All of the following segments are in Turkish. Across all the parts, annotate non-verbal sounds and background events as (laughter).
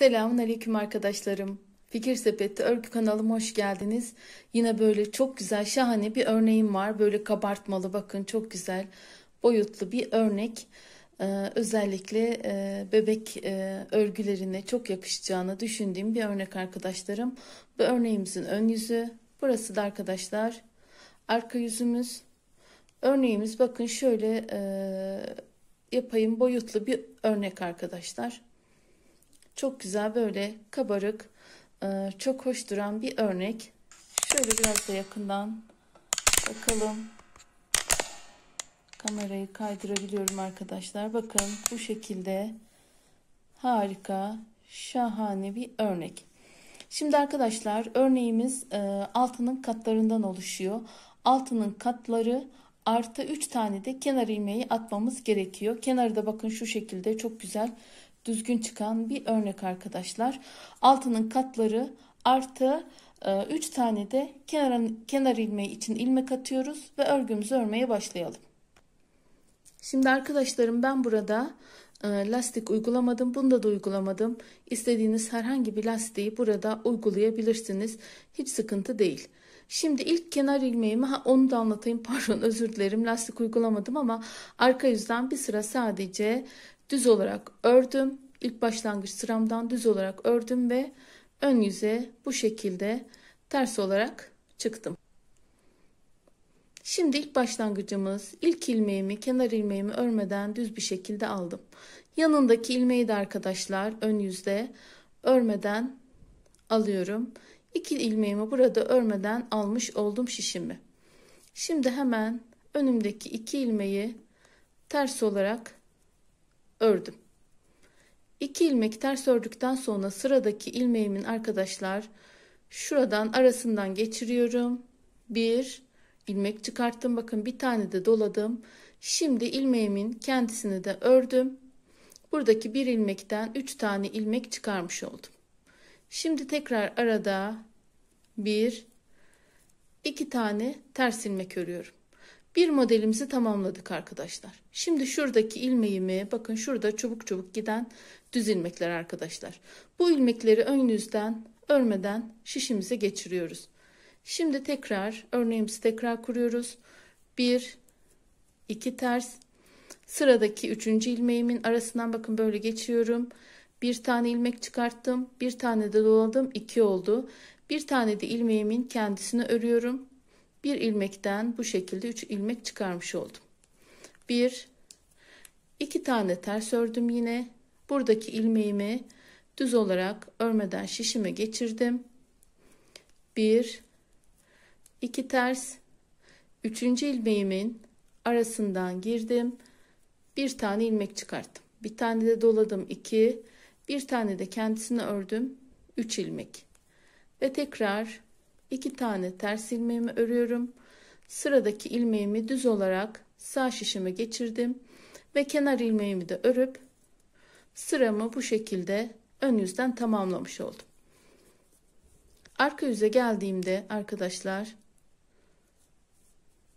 Selamun Aleyküm arkadaşlarım. Fikir Sepette Örgü kanalıma hoş geldiniz. Yine böyle çok güzel şahane bir örneğim var. Böyle kabartmalı bakın çok güzel boyutlu bir örnek. Ee, özellikle e, bebek e, örgülerine çok yakışacağını düşündüğüm bir örnek arkadaşlarım. Bu örneğimizin ön yüzü. Burası da arkadaşlar arka yüzümüz. Örneğimiz bakın şöyle e, yapayım boyutlu bir örnek arkadaşlar. Çok güzel böyle kabarık, e, çok hoş duran bir örnek. Şöyle biraz da yakından bakalım. Kamerayı kaydırabiliyorum arkadaşlar. Bakın bu şekilde harika, şahane bir örnek. Şimdi arkadaşlar örneğimiz e, altının katlarından oluşuyor. Altının katları artı 3 tane de kenar ilmeği atmamız gerekiyor. Kenarı da bakın şu şekilde çok güzel düzgün çıkan bir örnek arkadaşlar. Altının katları artı 3 e, tane de kenar, kenar ilmeği için ilmek atıyoruz ve örgümüzü örmeye başlayalım. Şimdi arkadaşlarım ben burada e, lastik uygulamadım. Bunda da uygulamadım. İstediğiniz herhangi bir lastiği burada uygulayabilirsiniz. Hiç sıkıntı değil. Şimdi ilk kenar ilmeğimi ha, onu da anlatayım (laughs) pardon özür dilerim lastik uygulamadım ama arka yüzden bir sıra sadece düz olarak ördüm. İlk başlangıç sıramdan düz olarak ördüm ve ön yüze bu şekilde ters olarak çıktım. Şimdi ilk başlangıcımız ilk ilmeğimi kenar ilmeğimi örmeden düz bir şekilde aldım. Yanındaki ilmeği de arkadaşlar ön yüzde örmeden alıyorum. İki ilmeğimi burada örmeden almış oldum şişimi. Şimdi hemen önümdeki iki ilmeği ters olarak ördüm. İki ilmek ters ördükten sonra sıradaki ilmeğimin arkadaşlar şuradan arasından geçiriyorum. Bir ilmek çıkarttım. Bakın bir tane de doladım. Şimdi ilmeğimin kendisini de ördüm. Buradaki bir ilmekten üç tane ilmek çıkarmış oldum. Şimdi tekrar arada bir iki tane ters ilmek örüyorum. Bir modelimizi tamamladık arkadaşlar. Şimdi şuradaki ilmeğimi bakın şurada çubuk çubuk giden düz ilmekler arkadaşlar. Bu ilmekleri ön yüzden örmeden şişimize geçiriyoruz. Şimdi tekrar örneğimizi tekrar kuruyoruz. 1 2 ters sıradaki 3. ilmeğimin arasından bakın böyle geçiyorum. Bir tane ilmek çıkarttım, bir tane de doladım, 2 oldu. Bir tane de ilmeğimin kendisini örüyorum. Bir ilmekten bu şekilde 3 ilmek çıkarmış oldum. 1 2 tane ters ördüm yine. Buradaki ilmeğimi düz olarak örmeden şişime geçirdim. 1 2 ters 3. ilmeğimin arasından girdim. Bir tane ilmek çıkarttım. Bir tane de doladım 2. Bir tane de kendisini ördüm. 3 ilmek. Ve tekrar 2 tane ters ilmeğimi örüyorum. Sıradaki ilmeğimi düz olarak sağ şişime geçirdim ve kenar ilmeğimi de örüp sıramı bu şekilde ön yüzden tamamlamış oldum. Arka yüze geldiğimde arkadaşlar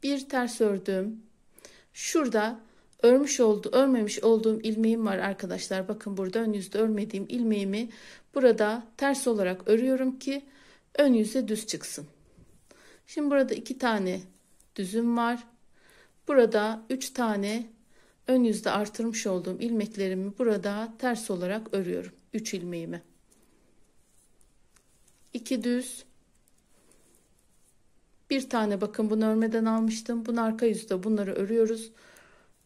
bir ters ördüm. Şurada örmüş oldu, örmemiş olduğum ilmeğim var arkadaşlar. Bakın burada ön yüzde örmediğim ilmeğimi burada ters olarak örüyorum ki ön yüzde düz çıksın. Şimdi burada iki tane düzüm var. Burada üç tane ön yüzde artırmış olduğum ilmeklerimi burada ters olarak örüyorum. Üç ilmeğimi. İki düz. Bir tane bakın bunu örmeden almıştım. Bunun arka yüzde bunları örüyoruz.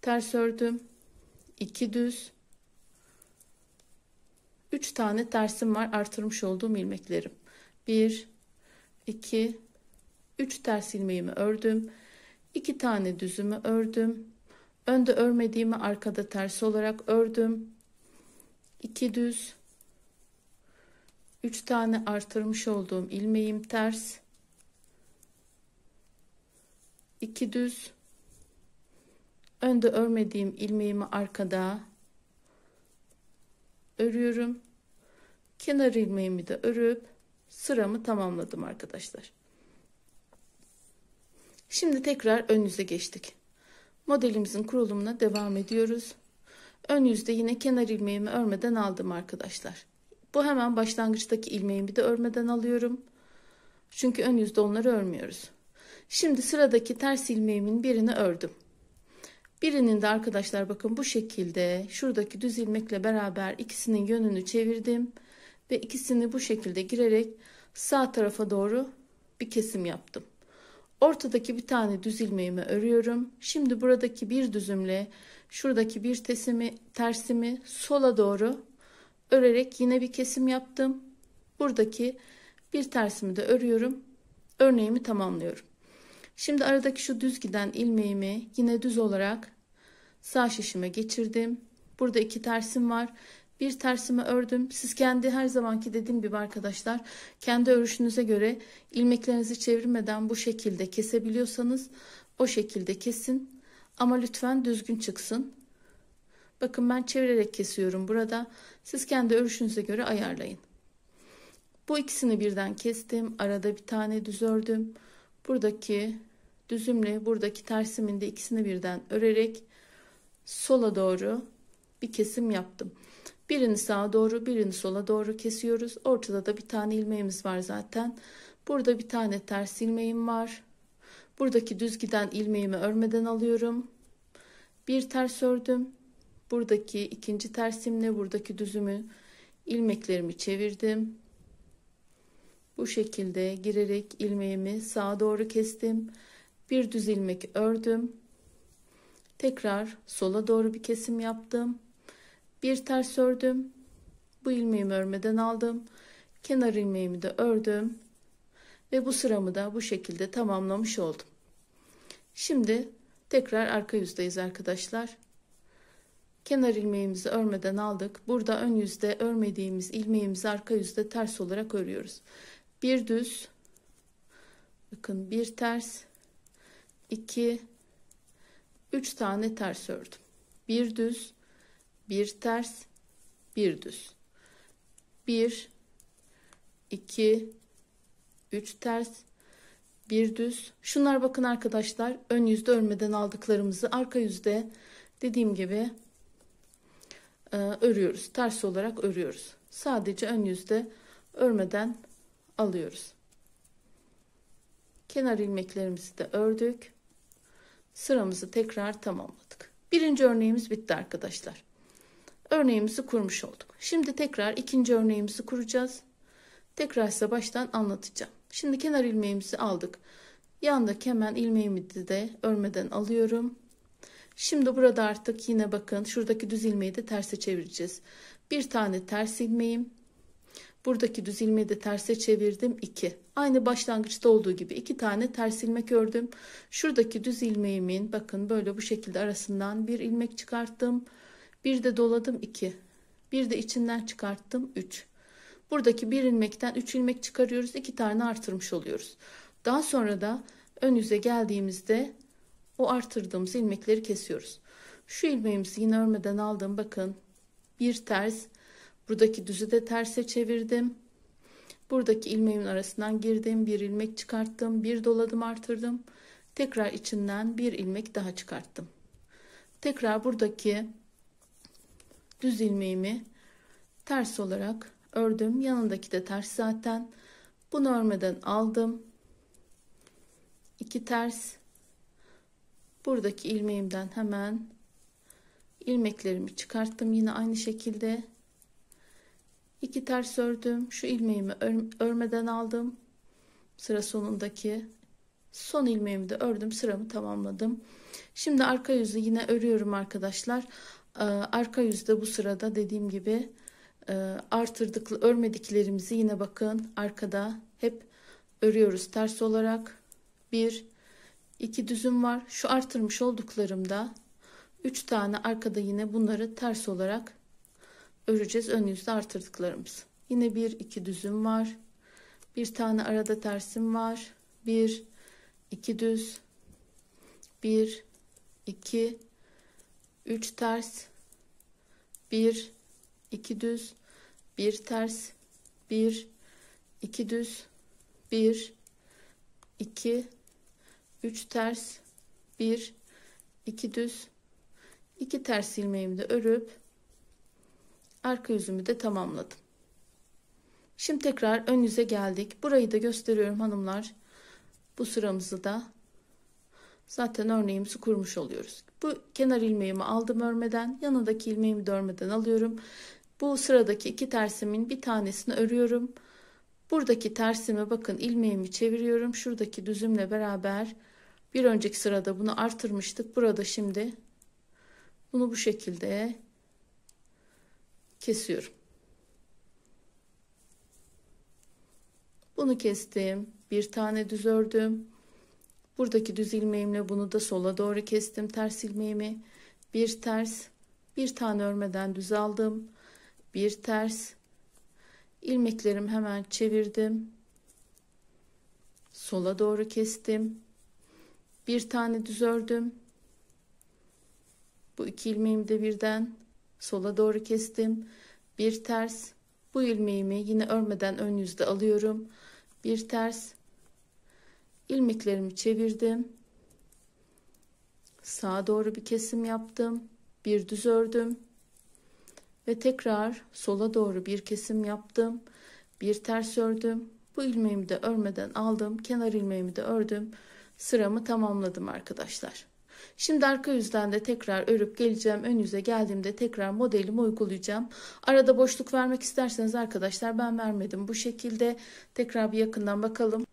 Ters ördüm. İki düz. Üç tane tersim var artırmış olduğum ilmeklerim. 1 2 3 ters ilmeğimi ördüm. 2 tane düzümü ördüm. Önde örmediğimi arkada ters olarak ördüm. 2 düz 3 tane artırmış olduğum ilmeğim ters. 2 düz önde örmediğim ilmeğimi arkada örüyorum. Kenar ilmeğimi de örüp sıramı tamamladım arkadaşlar. Şimdi tekrar ön yüze geçtik. Modelimizin kurulumuna devam ediyoruz. Ön yüzde yine kenar ilmeğimi örmeden aldım arkadaşlar. Bu hemen başlangıçtaki ilmeğimi de örmeden alıyorum. Çünkü ön yüzde onları örmüyoruz. Şimdi sıradaki ters ilmeğimin birini ördüm. Birinin de arkadaşlar bakın bu şekilde şuradaki düz ilmekle beraber ikisinin yönünü çevirdim ve ikisini bu şekilde girerek sağ tarafa doğru bir kesim yaptım. Ortadaki bir tane düz ilmeğimi örüyorum. Şimdi buradaki bir düzümle şuradaki bir tesimi, tersimi sola doğru örerek yine bir kesim yaptım. Buradaki bir tersimi de örüyorum. Örneğimi tamamlıyorum. Şimdi aradaki şu düz giden ilmeğimi yine düz olarak sağ şişime geçirdim. Burada iki tersim var bir tersimi ördüm. Siz kendi her zamanki dediğim gibi arkadaşlar kendi örüşünüze göre ilmeklerinizi çevirmeden bu şekilde kesebiliyorsanız o şekilde kesin. Ama lütfen düzgün çıksın. Bakın ben çevirerek kesiyorum burada. Siz kendi örüşünüze göre ayarlayın. Bu ikisini birden kestim. Arada bir tane düz ördüm. Buradaki düzümle buradaki tersimin de ikisini birden örerek sola doğru bir kesim yaptım. Birini sağa doğru birini sola doğru kesiyoruz. Ortada da bir tane ilmeğimiz var zaten. Burada bir tane ters ilmeğim var. Buradaki düz giden ilmeğimi örmeden alıyorum. Bir ters ördüm. Buradaki ikinci tersimle buradaki düzümü ilmeklerimi çevirdim. Bu şekilde girerek ilmeğimi sağa doğru kestim. Bir düz ilmek ördüm. Tekrar sola doğru bir kesim yaptım. Bir ters ördüm. Bu ilmeğimi örmeden aldım. Kenar ilmeğimi de ördüm. Ve bu sıramı da bu şekilde tamamlamış oldum. Şimdi tekrar arka yüzdeyiz arkadaşlar. Kenar ilmeğimizi örmeden aldık. Burada ön yüzde örmediğimiz ilmeğimizi arka yüzde ters olarak örüyoruz. Bir düz. Bakın bir ters. iki, üç tane ters ördüm. Bir düz bir ters bir düz 1 2 3 ters bir düz şunlar bakın arkadaşlar ön yüzde örmeden aldıklarımızı arka yüzde dediğim gibi e, örüyoruz ters olarak örüyoruz sadece ön yüzde örmeden alıyoruz kenar ilmeklerimizi de ördük sıramızı tekrar tamamladık birinci örneğimiz bitti arkadaşlar örneğimizi kurmuş olduk. Şimdi tekrar ikinci örneğimizi kuracağız. Tekrar size baştan anlatacağım. Şimdi kenar ilmeğimizi aldık. Yandaki hemen ilmeğimi de örmeden alıyorum. Şimdi burada artık yine bakın şuradaki düz ilmeği de terse çevireceğiz. Bir tane ters ilmeğim. Buradaki düz ilmeği de terse çevirdim 2. Aynı başlangıçta olduğu gibi iki tane ters ilmek ördüm. Şuradaki düz ilmeğimin bakın böyle bu şekilde arasından bir ilmek çıkarttım. Bir de doladım 2. Bir de içinden çıkarttım 3. Buradaki bir ilmekten 3 ilmek çıkarıyoruz. 2 tane artırmış oluyoruz. Daha sonra da ön yüze geldiğimizde o artırdığımız ilmekleri kesiyoruz. Şu ilmeğimizi yine örmeden aldım. Bakın bir ters. Buradaki düzü de terse çevirdim. Buradaki ilmeğin arasından girdim. Bir ilmek çıkarttım. Bir doladım artırdım. Tekrar içinden bir ilmek daha çıkarttım. Tekrar buradaki düz ilmeğimi ters olarak ördüm. Yanındaki de ters zaten. Bunu örmeden aldım. İki ters. Buradaki ilmeğimden hemen ilmeklerimi çıkarttım. Yine aynı şekilde 2 ters ördüm. Şu ilmeğimi ör örmeden aldım. Sıra sonundaki son ilmeğimi de ördüm. Sıramı tamamladım. Şimdi arka yüzü yine örüyorum arkadaşlar. Ee, arka yüzde bu sırada dediğim gibi e, artırdık örmediklerimizi yine bakın arkada hep örüyoruz ters olarak bir iki düzüm var şu artırmış olduklarımda üç tane arkada yine bunları ters olarak öreceğiz ön yüzde artırdıklarımız yine bir iki düzüm var bir tane arada tersim var bir iki düz bir iki 3 ters 1 2 düz 1 ters 1 2 düz 1 2 3 ters 1 2 düz 2 ters ilmeğimi de örüp arka yüzümü de tamamladım. Şimdi tekrar ön yüze geldik. Burayı da gösteriyorum hanımlar. Bu sıramızı da zaten örneğimizi kurmuş oluyoruz. Bu kenar ilmeğimi aldım örmeden. Yanındaki ilmeğimi de örmeden alıyorum. Bu sıradaki iki tersimin bir tanesini örüyorum. Buradaki tersimi, bakın ilmeğimi çeviriyorum. Şuradaki düzümle beraber bir önceki sırada bunu artırmıştık. Burada şimdi bunu bu şekilde kesiyorum. Bunu kestim. Bir tane düz ördüm. Buradaki düz ilmeğimle bunu da sola doğru kestim ters ilmeğimi. Bir ters, bir tane örmeden düz aldım. Bir ters. ilmeklerim hemen çevirdim. Sola doğru kestim. Bir tane düz ördüm. Bu iki ilmeğimi de birden sola doğru kestim. Bir ters. Bu ilmeğimi yine örmeden ön yüzde alıyorum. Bir ters ilmeklerimi çevirdim. Sağa doğru bir kesim yaptım. Bir düz ördüm. Ve tekrar sola doğru bir kesim yaptım. Bir ters ördüm. Bu ilmeğimi de örmeden aldım. Kenar ilmeğimi de ördüm. Sıramı tamamladım arkadaşlar. Şimdi arka yüzden de tekrar örüp geleceğim. Ön yüze geldiğimde tekrar modelimi uygulayacağım. Arada boşluk vermek isterseniz arkadaşlar ben vermedim. Bu şekilde tekrar bir yakından bakalım.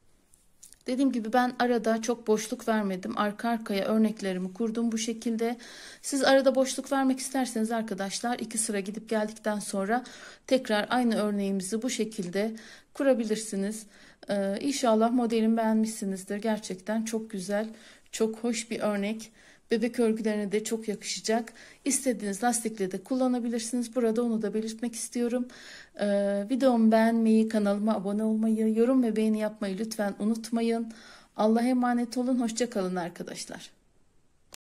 Dediğim gibi ben arada çok boşluk vermedim. Arka arkaya örneklerimi kurdum bu şekilde. Siz arada boşluk vermek isterseniz arkadaşlar iki sıra gidip geldikten sonra tekrar aynı örneğimizi bu şekilde kurabilirsiniz. Ee, inşallah modelimi beğenmişsinizdir. Gerçekten çok güzel, çok hoş bir örnek. Bebek örgülerine de çok yakışacak. İstediğiniz lastikle de kullanabilirsiniz. Burada onu da belirtmek istiyorum. Ee, videomu beğenmeyi, kanalıma abone olmayı, yorum ve beğeni yapmayı lütfen unutmayın. Allah'a emanet olun. Hoşçakalın arkadaşlar.